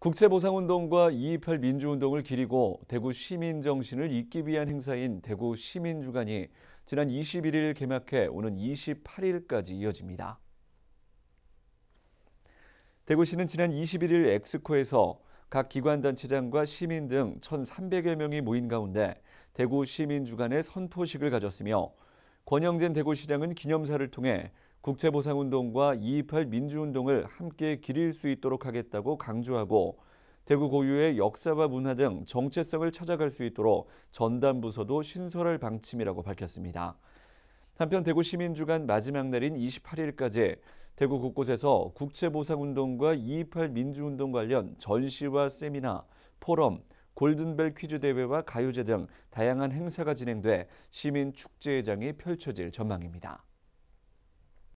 국제보상운동과 2.28 민주운동을 기리고 대구 시민 정신을 잊기 위한 행사인 대구 시민주간이 지난 21일 개막해 오는 28일까지 이어집니다. 대구시는 지난 21일 엑스코에서 각 기관단체장과 시민 등 1,300여 명이 모인 가운데 대구 시민주간의 선포식을 가졌으며 권영진 대구시장은 기념사를 통해 국채보상운동과 228 민주운동을 함께 기릴 수 있도록 하겠다고 강조하고 대구 고유의 역사와 문화 등 정체성을 찾아갈 수 있도록 전담부서도 신설할 방침이라고 밝혔습니다. 한편 대구 시민 주간 마지막 날인 28일까지 대구 곳곳에서 국채보상운동과 228 민주운동 관련 전시와 세미나, 포럼, 골든벨 퀴즈 대회와 가요제 등 다양한 행사가 진행돼 시민 축제회장이 펼쳐질 전망입니다.